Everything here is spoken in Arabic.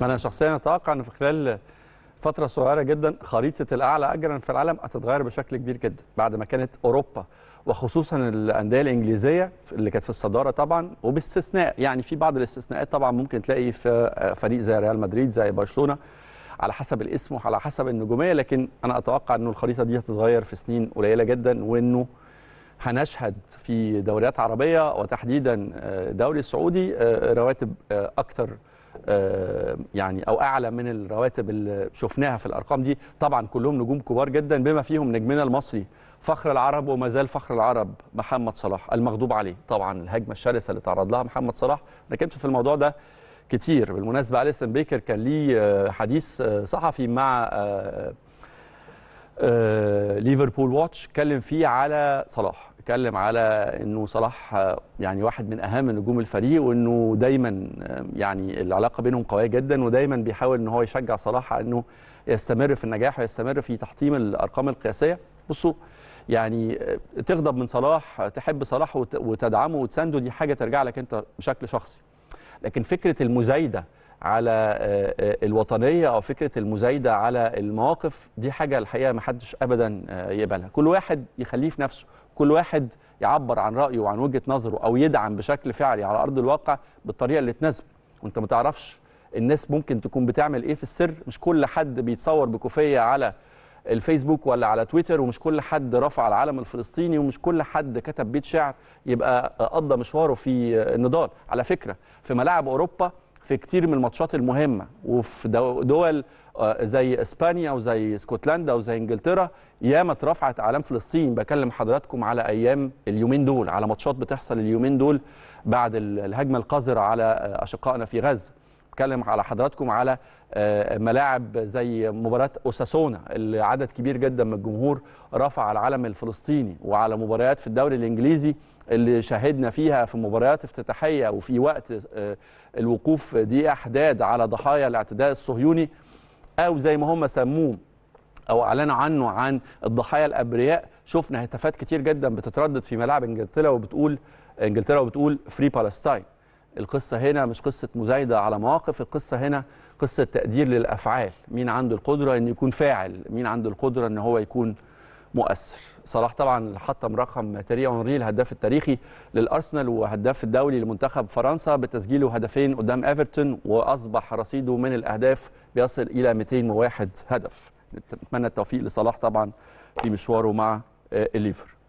ما انا شخصيا اتوقع ان في خلال فتره صغيره جدا خريطه الاعلى اجرا في العالم هتتغير بشكل كبير جدا بعد ما كانت اوروبا وخصوصا الانديه الانجليزيه اللي كانت في الصداره طبعا وباستثناء يعني في بعض الاستثناءات طبعا ممكن تلاقي في فريق زي ريال مدريد زي برشلونه على حسب الاسم وعلى حسب النجوميه لكن انا اتوقع انه الخريطه دي هتتغير في سنين قليله جدا وانه هنشهد في دوريات عربيه وتحديدا آه، دوري السعودي آه، رواتب آه، اكثر آه، يعني او اعلى من الرواتب اللي شفناها في الارقام دي طبعا كلهم نجوم كبار جدا بما فيهم نجمنا المصري فخر العرب وما زال فخر العرب محمد صلاح المغضوب عليه طبعا الهجمه الشرسه اللي تعرض لها محمد صلاح ركبت في الموضوع ده كتير بالمناسبه اليسن بيكر كان ليه آه، حديث آه، صحفي مع ليفربول واتش اتكلم فيه على صلاح اتكلم على انه صلاح يعني واحد من اهم نجوم الفريق وانه دايما يعني العلاقه بينهم قويه جدا ودايما بيحاول ان هو يشجع صلاح على انه يستمر في النجاح ويستمر في تحطيم الارقام القياسيه بصوا يعني تغضب من صلاح تحب صلاح وتدعمه وتسانده دي حاجه ترجع لك انت بشكل شخصي لكن فكره المزايده على آه، آه، الوطنيه او فكره المزايده على المواقف دي حاجه الحقيقه ما حدش ابدا آه، يقبلها كل واحد يخليه في نفسه كل واحد يعبر عن رايه وعن وجهه نظره او يدعم بشكل فعلي على ارض الواقع بالطريقه اللي تناسب وانت ما تعرفش الناس ممكن تكون بتعمل ايه في السر مش كل حد بيتصور بكوفيه على الفيسبوك ولا على تويتر ومش كل حد رفع العلم الفلسطيني ومش كل حد كتب بيت شعر يبقى قضى مشواره في النضال على فكره في ملاعب اوروبا في كتير من الماتشات المهمه وفي دول آه، زي اسبانيا وزي اسكتلندا وزي انجلترا ياما اترفعت اعلام فلسطين بكلم حضراتكم على ايام اليومين دول على ماتشات بتحصل اليومين دول بعد الهجمه القذره على آه، اشقائنا في غزه بتكلم على حضراتكم على آه، ملاعب زي مباراه اوساسونا اللي عدد كبير جدا من الجمهور رفع العلم الفلسطيني وعلى مباريات في الدوري الانجليزي اللي شاهدنا فيها في مباريات افتتاحيه وفي وقت آه، الوقوف دقيقه حداد على ضحايا الاعتداء الصهيوني او زي ما هم سموه او اعلنوا عنه عن الضحايا الابرياء شفنا هتافات كتير جدا بتتردد في ملاعب انجلترا وبتقول انجلترا وبتقول فري بالستاين القصة هنا مش قصة مزايدة على مواقف القصة هنا قصة تقدير للأفعال مين عنده القدرة أن يكون فاعل مين عنده القدرة أن هو يكون مؤثر صلاح طبعا حطم رقم تيري اونري الهداف التاريخي للارسنال وهداف الدولي لمنتخب فرنسا بتسجيله هدفين قدام ايفرتون واصبح رصيده من الاهداف بيصل الى 201 هدف نتمنى التوفيق لصلاح طبعا في مشواره مع آه، الليفر